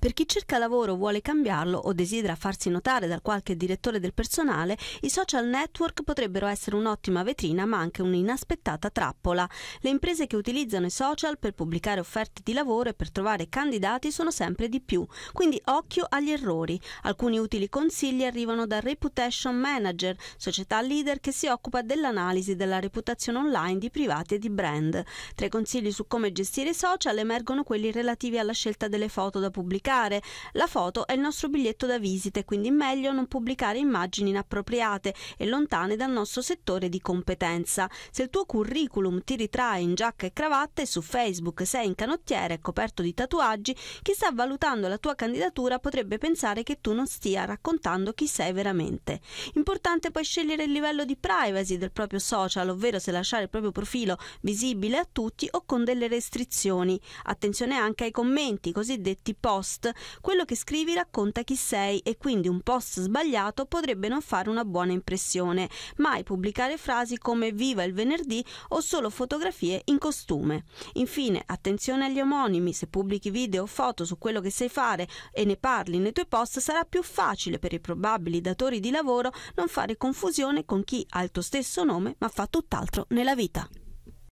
Per chi cerca lavoro, vuole cambiarlo o desidera farsi notare da qualche direttore del personale, i social network potrebbero essere un'ottima vetrina ma anche un'inaspettata trappola. Le imprese che utilizzano i social per pubblicare offerte di lavoro e per trovare candidati sono sempre di più, quindi occhio agli errori. Alcuni utili consigli arrivano da Reputation Manager, società leader che si occupa dell'analisi della reputazione online di privati e di brand. Tra i consigli su come gestire i social emergono quelli relativi alla scelta delle foto da pubblicare pubblicare. La foto è il nostro biglietto da visite, quindi è meglio non pubblicare immagini inappropriate e lontane dal nostro settore di competenza. Se il tuo curriculum ti ritrae in giacca e cravatta e su Facebook sei in canottiere coperto di tatuaggi, chi sta valutando la tua candidatura potrebbe pensare che tu non stia raccontando chi sei veramente. Importante poi scegliere il livello di privacy del proprio social, ovvero se lasciare il proprio profilo visibile a tutti o con delle restrizioni. Attenzione anche ai commenti, i cosiddetti post post. Quello che scrivi racconta chi sei e quindi un post sbagliato potrebbe non fare una buona impressione. Mai pubblicare frasi come viva il venerdì o solo fotografie in costume. Infine, attenzione agli omonimi, se pubblichi video o foto su quello che sai fare e ne parli nei tuoi post sarà più facile per i probabili datori di lavoro non fare confusione con chi ha il tuo stesso nome ma fa tutt'altro nella vita.